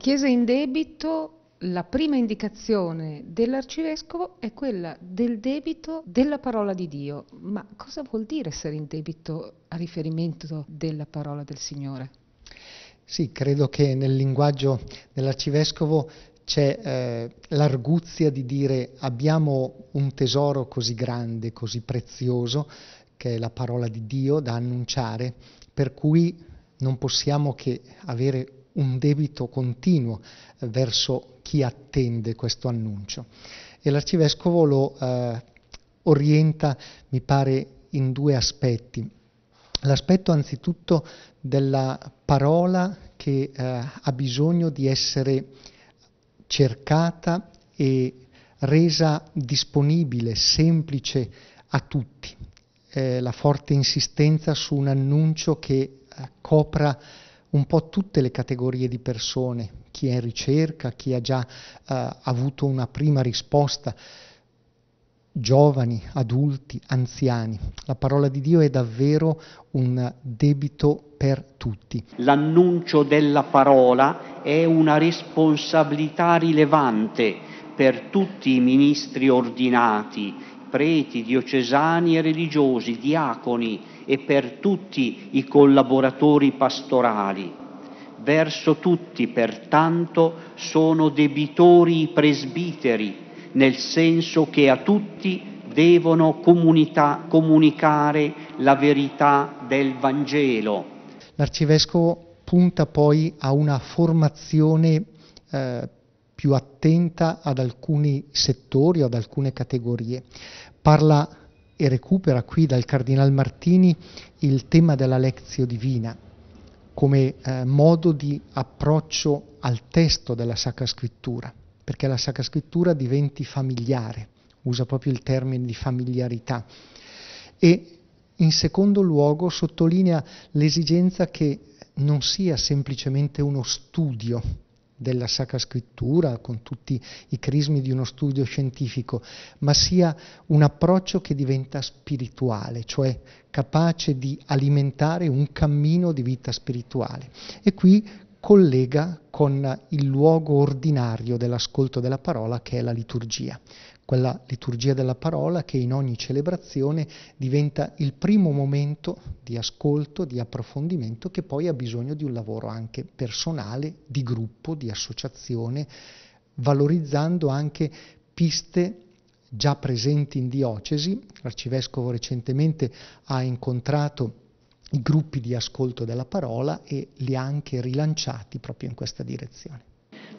Chiesa in debito la prima indicazione dell'arcivescovo è quella del debito della parola di Dio. Ma cosa vuol dire essere in debito a riferimento della parola del Signore? Sì, credo che nel linguaggio dell'arcivescovo c'è eh, l'arguzia di dire abbiamo un tesoro così grande, così prezioso, che è la parola di Dio da annunciare, per cui non possiamo che avere un debito continuo eh, verso chi attende questo annuncio. E l'arcivescovo lo eh, orienta, mi pare, in due aspetti. L'aspetto anzitutto della parola che eh, ha bisogno di essere cercata e resa disponibile, semplice a tutti. Eh, la forte insistenza su un annuncio che eh, copra un po' tutte le categorie di persone, chi è in ricerca, chi ha già eh, avuto una prima risposta, giovani, adulti, anziani. La parola di Dio è davvero un debito per tutti. L'annuncio della parola è una responsabilità rilevante per tutti i ministri ordinati, preti, diocesani e religiosi, diaconi e per tutti i collaboratori pastorali. Verso tutti, pertanto, sono debitori i presbiteri, nel senso che a tutti devono comunità, comunicare la verità del Vangelo. L'arcivescovo punta poi a una formazione eh, più attenta ad alcuni settori o ad alcune categorie. Parla e recupera qui dal Cardinal Martini il tema della lezio divina come eh, modo di approccio al testo della Sacra Scrittura, perché la Sacra Scrittura diventi familiare, usa proprio il termine di familiarità. E in secondo luogo sottolinea l'esigenza che non sia semplicemente uno studio della Sacra Scrittura, con tutti i crismi di uno studio scientifico, ma sia un approccio che diventa spirituale, cioè capace di alimentare un cammino di vita spirituale. E qui collega con il luogo ordinario dell'ascolto della parola che è la liturgia quella liturgia della parola che in ogni celebrazione diventa il primo momento di ascolto, di approfondimento che poi ha bisogno di un lavoro anche personale, di gruppo, di associazione, valorizzando anche piste già presenti in diocesi. L'arcivescovo recentemente ha incontrato i gruppi di ascolto della parola e li ha anche rilanciati proprio in questa direzione.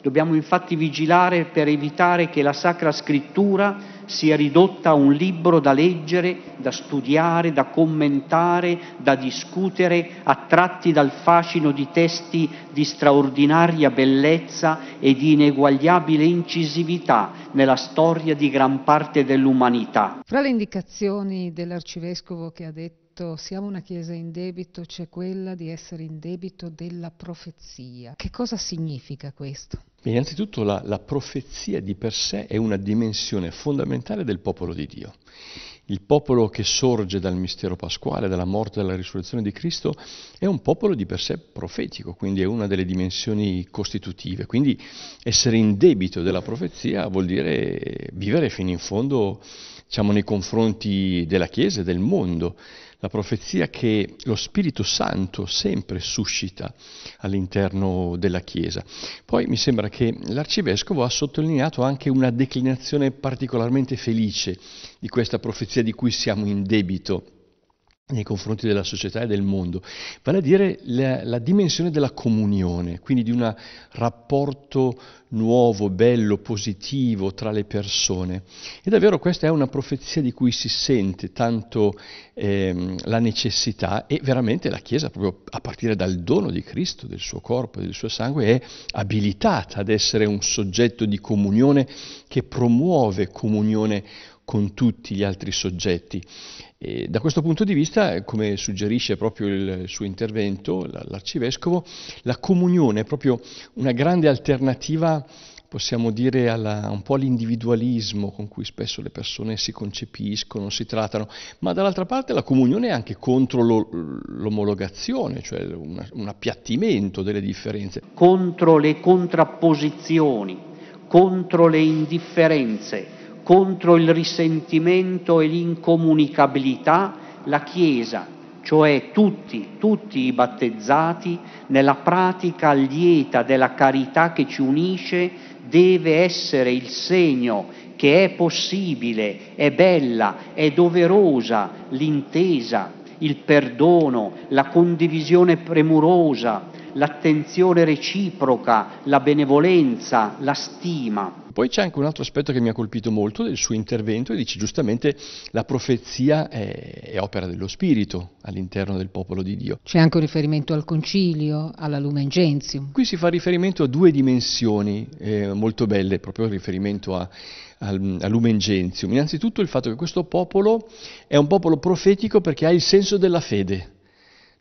Dobbiamo infatti vigilare per evitare che la Sacra Scrittura sia ridotta a un libro da leggere, da studiare, da commentare, da discutere, attratti dal fascino di testi di straordinaria bellezza e di ineguagliabile incisività nella storia di gran parte dell'umanità. Fra le indicazioni dell'arcivescovo che ha detto detto siamo una chiesa in debito, c'è quella di essere in debito della profezia. Che cosa significa questo? Innanzitutto la, la, profezia di per sé è una dimensione fondamentale del popolo di Dio. Il popolo che sorge dal mistero pasquale, dalla morte e dalla risurrezione di Cristo, è un popolo di per sé profetico, quindi è una delle dimensioni costitutive. Quindi essere in debito della profezia vuol dire vivere fino in fondo diciamo, nei confronti della Chiesa e del mondo, la profezia che lo Spirito Santo sempre suscita all'interno della Chiesa. Poi mi sembra che l'Arcivescovo ha sottolineato anche una declinazione particolarmente felice di questa profezia di cui siamo in debito nei confronti della società e del mondo, vale a dire la, la dimensione della comunione, quindi di un rapporto nuovo, bello, positivo tra le persone. E davvero questa è una profezia di cui si sente tanto ehm, la necessità e veramente la Chiesa, proprio a partire dal dono di Cristo, del suo corpo e del suo sangue, è abilitata ad essere un soggetto di comunione che promuove comunione con tutti gli altri soggetti. E da questo punto di vista, come suggerisce proprio il suo intervento, l'arcivescovo, la comunione è proprio una grande alternativa possiamo dire alla, un po' all'individualismo con cui spesso le persone si concepiscono, si trattano, ma dall'altra parte la comunione è anche contro lo, l'omologazione, cioè un, un appiattimento delle differenze. Contro le contrapposizioni, contro le indifferenze contro il risentimento e l'incomunicabilità la Chiesa, cioè tutti, tutti i battezzati, nella pratica lieta della carità che ci unisce, deve essere il segno che è possibile, è bella, è doverosa l'intesa, il perdono, la condivisione premurosa, l'attenzione reciproca, la benevolenza, la stima. Poi c'è anche un altro aspetto che mi ha colpito molto del suo intervento e dice giustamente la profezia è, è, opera dello Spirito all'interno del popolo di Dio. C'è anche un riferimento al concilio, alla Lumen Gentium. Qui si fa riferimento a due dimensioni eh, molto belle, proprio il riferimento a, al, a Lumen Gentium. Innanzitutto il fatto che questo popolo è un popolo profetico perché ha il senso della fede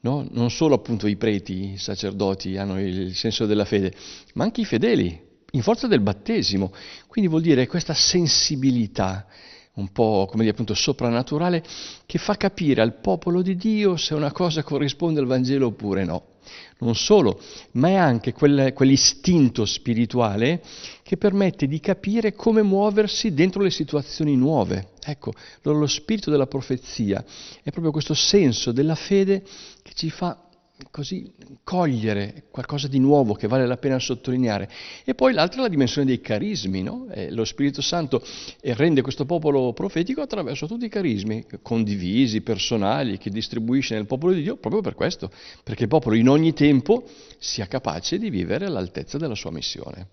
No? Non solo appunto i preti, i sacerdoti hanno il senso della fede, ma anche i fedeli, in forza del battesimo. Quindi vuol dire questa sensibilità un po' come dire appunto soprannaturale che fa capire al popolo di Dio se una cosa corrisponde al Vangelo oppure no. Non solo, ma è anche quel, quell'istinto spirituale che permette di capire come muoversi dentro le situazioni nuove. Ecco, lo spirito della profezia è proprio questo senso della fede che ci fa così cogliere qualcosa di nuovo che vale la pena sottolineare. E poi l'altra è la dimensione dei carismi, no? eh, lo Spirito Santo eh, rende questo popolo profetico attraverso tutti i carismi condivisi, personali, che distribuisce nel popolo di Dio, proprio per questo, perché il popolo in ogni tempo sia capace di vivere all'altezza della sua missione.